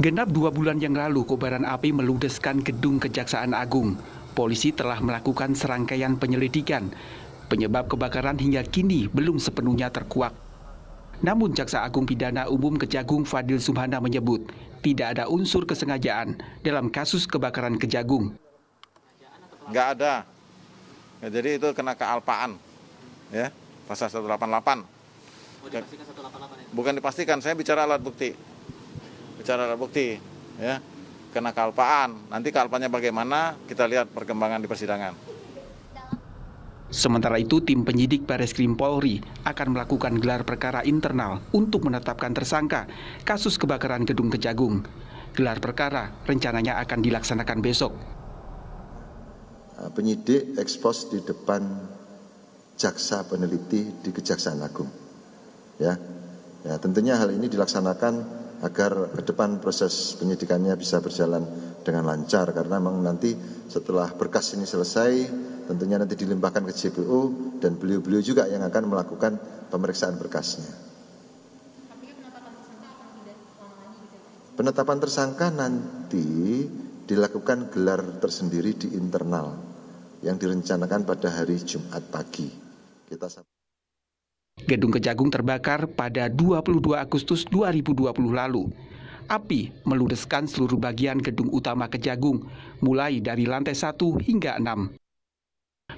Genap dua bulan yang lalu, kobaran api meludeskan gedung Kejaksaan Agung. Polisi telah melakukan serangkaian penyelidikan. Penyebab kebakaran hingga kini belum sepenuhnya terkuak. Namun Jaksa Agung Pidana Umum Kejagung Fadil Subhana menyebut, tidak ada unsur kesengajaan dalam kasus kebakaran Kejagung. Nggak ada. Ya, jadi itu kena kealpaan. Ya, pasal 188. Oh, ya? Bukan dipastikan, saya bicara alat bukti bicara alat bukti ya kena kalpaan nanti kalpanya bagaimana kita lihat perkembangan di persidangan Sementara itu, tim penyidik Baris Krim Polri akan melakukan gelar perkara internal untuk menetapkan tersangka kasus kebakaran gedung Kejagung. Gelar perkara rencananya akan dilaksanakan besok. Eh, penyidik ekspos di depan jaksa peneliti di Kejaksaan Agung. Ya, ya tentunya hal ini dilaksanakan agar ke depan proses penyidikannya bisa berjalan dengan lancar karena memang nanti setelah berkas ini selesai tentunya nanti dilimpahkan ke JPU dan beliau-beliau juga yang akan melakukan pemeriksaan berkasnya. Penetapan tersangka nanti dilakukan gelar tersendiri di internal yang direncanakan pada hari Jumat pagi. Kita Gedung Kejagung terbakar pada 22 Agustus 2020 lalu. Api meludeskan seluruh bagian gedung utama Kejagung, mulai dari lantai 1 hingga 6.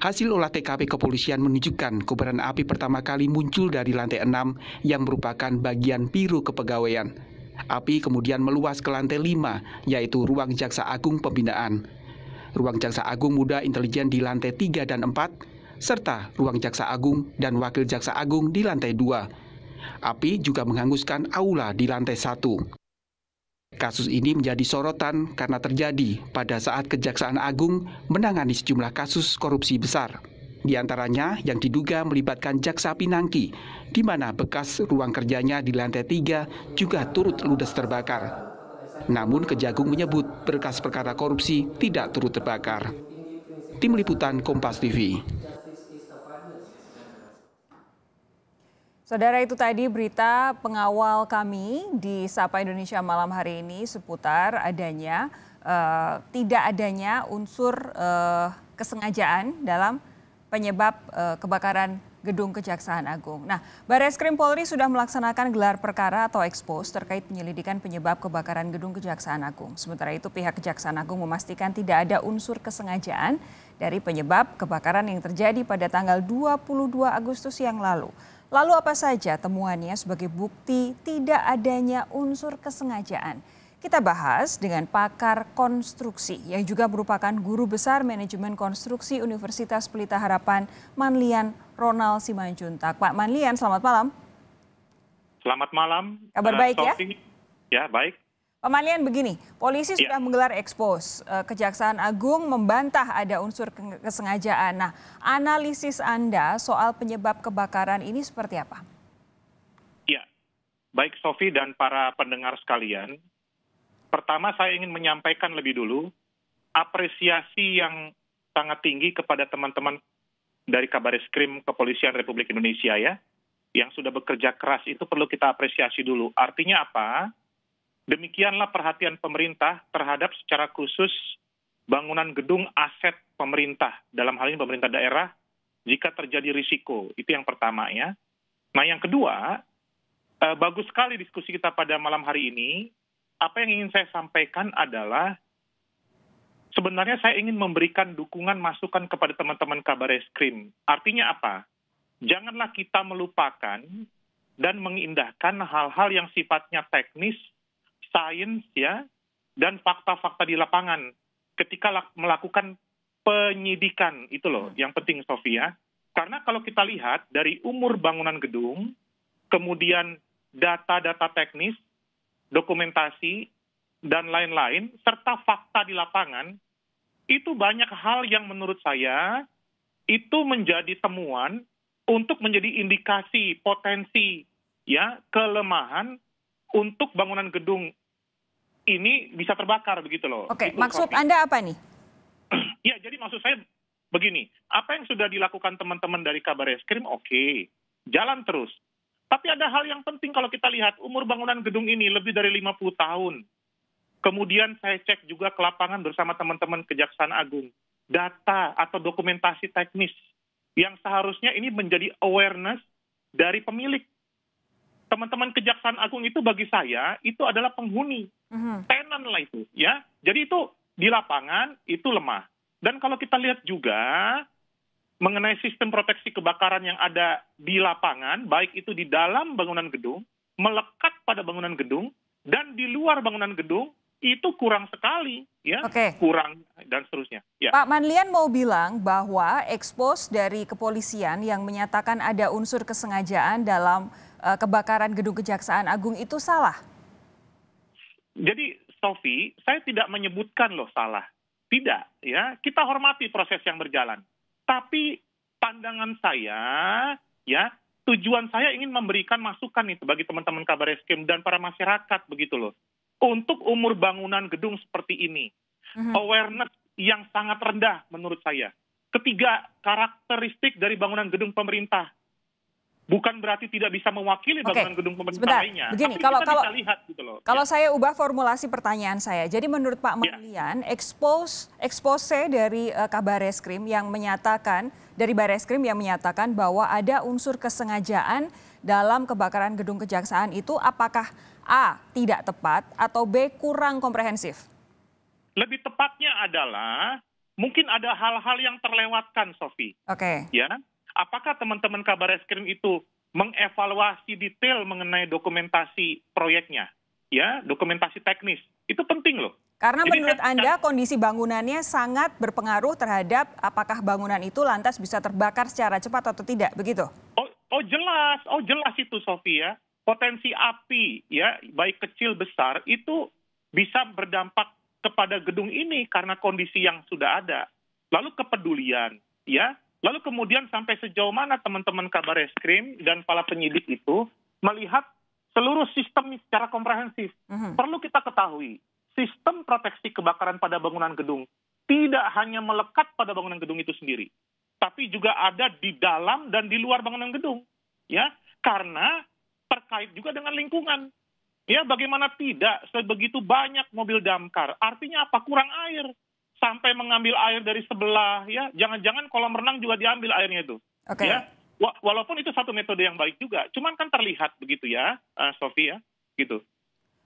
Hasil olah TKP kepolisian menunjukkan kobaran api pertama kali muncul dari lantai 6 yang merupakan bagian biru kepegawaian. Api kemudian meluas ke lantai 5, yaitu ruang Jaksa Agung Pembinaan. Ruang Jaksa Agung Muda Intelijen di lantai 3 dan 4 serta ruang Jaksa Agung dan Wakil Jaksa Agung di lantai dua. Api juga menghanguskan aula di lantai satu. Kasus ini menjadi sorotan karena terjadi pada saat Kejaksaan Agung menangani sejumlah kasus korupsi besar. Di antaranya yang diduga melibatkan jaksa Pinangki, di mana bekas ruang kerjanya di lantai tiga juga turut ludes terbakar. Namun Kejagung menyebut berkas perkara korupsi tidak turut terbakar. Tim Liputan Kompas TV Saudara itu tadi berita pengawal kami di Sapa Indonesia malam hari ini seputar adanya uh, tidak adanya unsur uh, kesengajaan dalam penyebab uh, kebakaran gedung Kejaksaan Agung. Nah, baris krim Polri sudah melaksanakan gelar perkara atau ekspos terkait penyelidikan penyebab kebakaran gedung Kejaksaan Agung. Sementara itu pihak Kejaksaan Agung memastikan tidak ada unsur kesengajaan dari penyebab kebakaran yang terjadi pada tanggal 22 Agustus yang lalu. Lalu apa saja temuannya sebagai bukti tidak adanya unsur kesengajaan? Kita bahas dengan pakar konstruksi yang juga merupakan guru besar manajemen konstruksi Universitas Pelita Harapan Manlian Ronald Simanjuntak. Pak Manlian, selamat malam. Selamat malam. Kabar baik ya? Ya, baik. Malian begini, polisi ya. sudah menggelar ekspos. Eh, Kejaksaan Agung membantah ada unsur kesengajaan. Nah, analisis Anda soal penyebab kebakaran ini seperti apa? Ya, baik Sofi dan para pendengar sekalian. Pertama saya ingin menyampaikan lebih dulu apresiasi yang sangat tinggi kepada teman-teman dari Kabar Eskrim Kepolisian Republik Indonesia ya yang sudah bekerja keras itu perlu kita apresiasi dulu. Artinya apa? Demikianlah perhatian pemerintah terhadap secara khusus bangunan gedung aset pemerintah, dalam hal ini pemerintah daerah, jika terjadi risiko. Itu yang pertama ya. Nah yang kedua, eh, bagus sekali diskusi kita pada malam hari ini. Apa yang ingin saya sampaikan adalah sebenarnya saya ingin memberikan dukungan masukan kepada teman-teman kabar eskrim. Artinya apa? Janganlah kita melupakan dan mengindahkan hal-hal yang sifatnya teknis sains ya dan fakta-fakta di lapangan ketika melakukan penyidikan itu loh hmm. yang penting Sofia ya. karena kalau kita lihat dari umur bangunan gedung kemudian data-data teknis dokumentasi dan lain-lain serta fakta di lapangan itu banyak hal yang menurut saya itu menjadi temuan untuk menjadi indikasi potensi ya kelemahan untuk bangunan gedung ini bisa terbakar begitu loh. Oke, okay. maksud Anda apa nih? Ya, jadi maksud saya begini, apa yang sudah dilakukan teman-teman dari kabar eskrim oke, okay. jalan terus. Tapi ada hal yang penting kalau kita lihat umur bangunan gedung ini lebih dari 50 tahun. Kemudian saya cek juga ke lapangan bersama teman-teman Kejaksaan Agung. Data atau dokumentasi teknis yang seharusnya ini menjadi awareness dari pemilik. Teman-teman Kejaksaan Agung itu bagi saya itu adalah penghuni hmm Tenan lah itu, ya. Jadi itu di lapangan itu lemah. Dan kalau kita lihat juga mengenai sistem proteksi kebakaran yang ada di lapangan, baik itu di dalam bangunan gedung, melekat pada bangunan gedung, dan di luar bangunan gedung itu kurang sekali, ya, okay. kurang dan seterusnya. Ya. Pak Manlian mau bilang bahwa ekspos dari kepolisian yang menyatakan ada unsur kesengajaan dalam uh, kebakaran gedung Kejaksaan Agung itu salah. Jadi Sofi, saya tidak menyebutkan loh salah. Tidak, ya. Kita hormati proses yang berjalan. Tapi pandangan saya, ya, tujuan saya ingin memberikan masukan nih bagi teman-teman kabar eskrim dan para masyarakat begitu loh. Untuk umur bangunan gedung seperti ini, mm-hmm. awareness yang sangat rendah menurut saya. Ketiga, karakteristik dari bangunan gedung pemerintah bukan berarti tidak bisa mewakili bangunan okay. gedung pemerintah lainnya. Begini, Tapi kalau kita kalau bisa lihat gitu loh. Kalau ya. saya ubah formulasi pertanyaan saya. Jadi menurut Pak Marlian, ya. expose expose dari uh, eh, reskrim yang menyatakan dari Bareskrim yang menyatakan bahwa ada unsur kesengajaan dalam kebakaran gedung kejaksaan itu apakah A tidak tepat atau B kurang komprehensif? Lebih tepatnya adalah mungkin ada hal-hal yang terlewatkan, Sofi. Oke. Okay. Ya, apakah teman-teman kabar eskrim itu mengevaluasi detail mengenai dokumentasi proyeknya, ya dokumentasi teknis itu penting loh. Karena Jadi menurut Anda kondisi bangunannya sangat berpengaruh terhadap apakah bangunan itu lantas bisa terbakar secara cepat atau tidak, begitu? Oh, oh jelas, oh jelas itu Sofia. Potensi api ya baik kecil besar itu bisa berdampak kepada gedung ini karena kondisi yang sudah ada. Lalu kepedulian ya Lalu kemudian sampai sejauh mana teman-teman kabar eskrim dan para penyidik itu melihat seluruh sistem secara komprehensif. Uh mhm. -huh. Perlu kita ketahui, sistem proteksi kebakaran pada bangunan gedung tidak hanya melekat pada bangunan gedung itu sendiri, tapi juga ada di dalam dan di luar bangunan gedung. Ya, karena terkait juga dengan lingkungan. Ya, bagaimana tidak sebegitu banyak mobil damkar? Artinya apa? Kurang air sampai mengambil air dari sebelah ya jangan-jangan kolam renang juga diambil airnya itu okay. ya walaupun itu satu metode yang baik juga cuman kan terlihat begitu ya uh, eh, Sofia ya gitu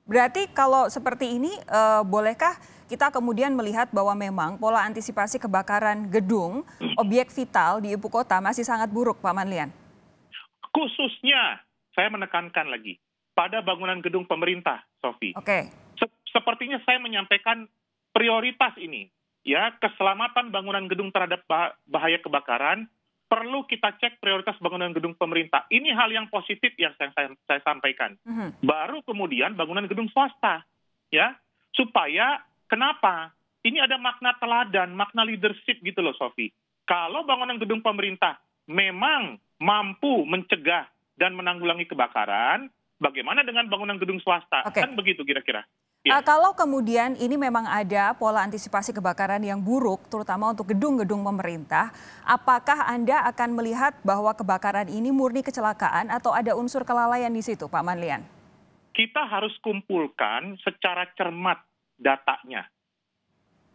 Berarti kalau seperti ini, uh, bolehkah kita kemudian melihat bahwa memang pola antisipasi kebakaran gedung, objek vital di ibu kota masih sangat buruk, Pak Manlian? Khususnya, saya menekankan lagi, pada bangunan gedung pemerintah, Sofi. Oke. Okay. Se Sepertinya saya menyampaikan prioritas ini ya keselamatan bangunan gedung terhadap bahaya kebakaran perlu kita cek prioritas bangunan gedung pemerintah. Ini hal yang positif yang saya, saya, saya sampaikan. Mm -hmm. Baru kemudian bangunan gedung swasta, ya, supaya kenapa? Ini ada makna teladan, makna leadership gitu loh, Sofi. Kalau bangunan gedung pemerintah memang mampu mencegah dan menanggulangi kebakaran, bagaimana dengan bangunan gedung swasta? Okay. Kan begitu kira-kira. Ya. kalau kemudian ini memang ada pola antisipasi kebakaran yang buruk, terutama untuk gedung-gedung pemerintah, apakah Anda akan melihat bahwa kebakaran ini murni kecelakaan atau ada unsur kelalaian di situ, Pak Manlian? Kita harus kumpulkan secara cermat datanya,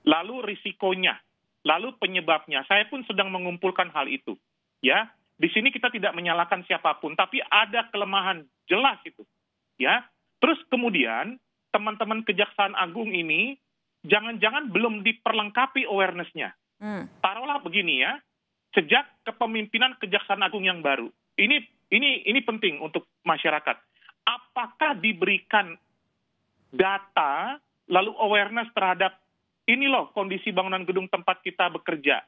lalu risikonya, lalu penyebabnya. Saya pun sedang mengumpulkan hal itu. Ya, di sini kita tidak menyalahkan siapapun, tapi ada kelemahan jelas itu. Ya, terus kemudian teman-teman Kejaksaan Agung ini jangan-jangan belum diperlengkapi awareness-nya. Hmm. Taruhlah begini ya, sejak kepemimpinan Kejaksaan Agung yang baru. Ini ini ini penting untuk masyarakat. Apakah diberikan data lalu awareness terhadap ini loh kondisi bangunan gedung tempat kita bekerja.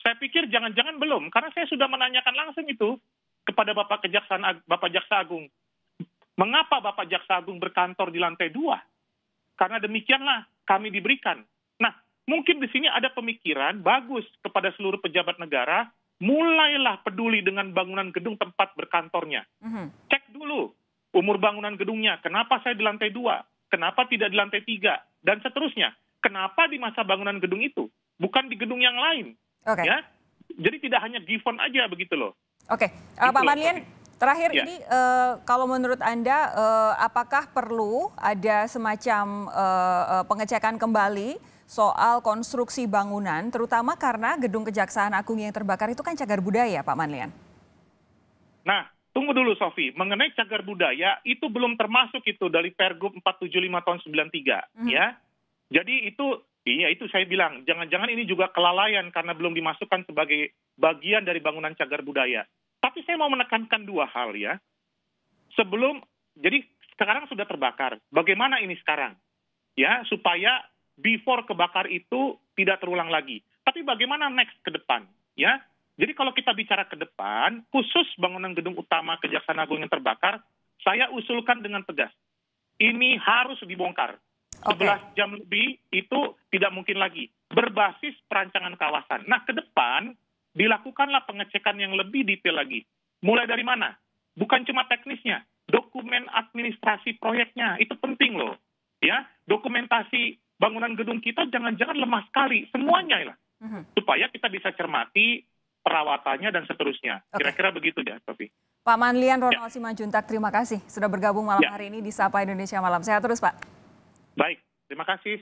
Saya pikir jangan-jangan belum karena saya sudah menanyakan langsung itu kepada Bapak Kejaksaan Bapak Jaksa Agung. Mengapa Bapak Jaksa Agung berkantor di lantai dua? Karena demikianlah kami diberikan. Nah, mungkin di sini ada pemikiran bagus kepada seluruh pejabat negara, mulailah peduli dengan bangunan gedung tempat berkantornya. Mhm. Cek dulu umur bangunan gedungnya, kenapa saya di lantai dua, kenapa tidak di lantai tiga, dan seterusnya. Kenapa di masa bangunan gedung itu, bukan di gedung yang lain? Okay. Ya, jadi tidak hanya given aja begitu loh. Oke, okay. uh, eh, gitu Pak Manlian, Terakhir ya. ini, uh, kalau menurut Anda, uh, apakah perlu ada semacam uh, pengecekan kembali soal konstruksi bangunan, terutama karena gedung Kejaksaan Agung yang terbakar itu kan cagar budaya, Pak Manlian? Nah, tunggu dulu Sofi, mengenai cagar budaya itu belum termasuk itu dari Pergub 475 tahun 93, hmm. ya. Jadi itu, iya itu saya bilang, jangan-jangan ini juga kelalaian karena belum dimasukkan sebagai bagian dari bangunan cagar budaya. Tapi saya mau menekankan dua hal ya. Sebelum jadi sekarang sudah terbakar. Bagaimana ini sekarang? Ya, supaya before kebakar itu tidak terulang lagi. Tapi bagaimana next ke depan? Ya. Jadi kalau kita bicara ke depan, khusus bangunan gedung utama Kejaksaan Agung yang terbakar, saya usulkan dengan tegas. Ini harus dibongkar. Okay. jam lebih itu tidak mungkin lagi. Berbasis perancangan kawasan. Nah, ke depan dilakukanlah pengecekan yang lebih detail lagi. Mulai dari mana? Bukan cuma teknisnya, dokumen administrasi proyeknya itu penting loh. Ya, dokumentasi bangunan gedung kita jangan-jangan lemah sekali semuanya lah. Mhm. Supaya kita bisa cermati perawatannya dan seterusnya. kira Kira-kira begitu ya, tapi Pak Manlian Ronald ya. Simanjuntak, terima kasih sudah bergabung malam ya. hari ini di Sapa Indonesia Malam. Sehat terus, Pak. Baik, terima kasih.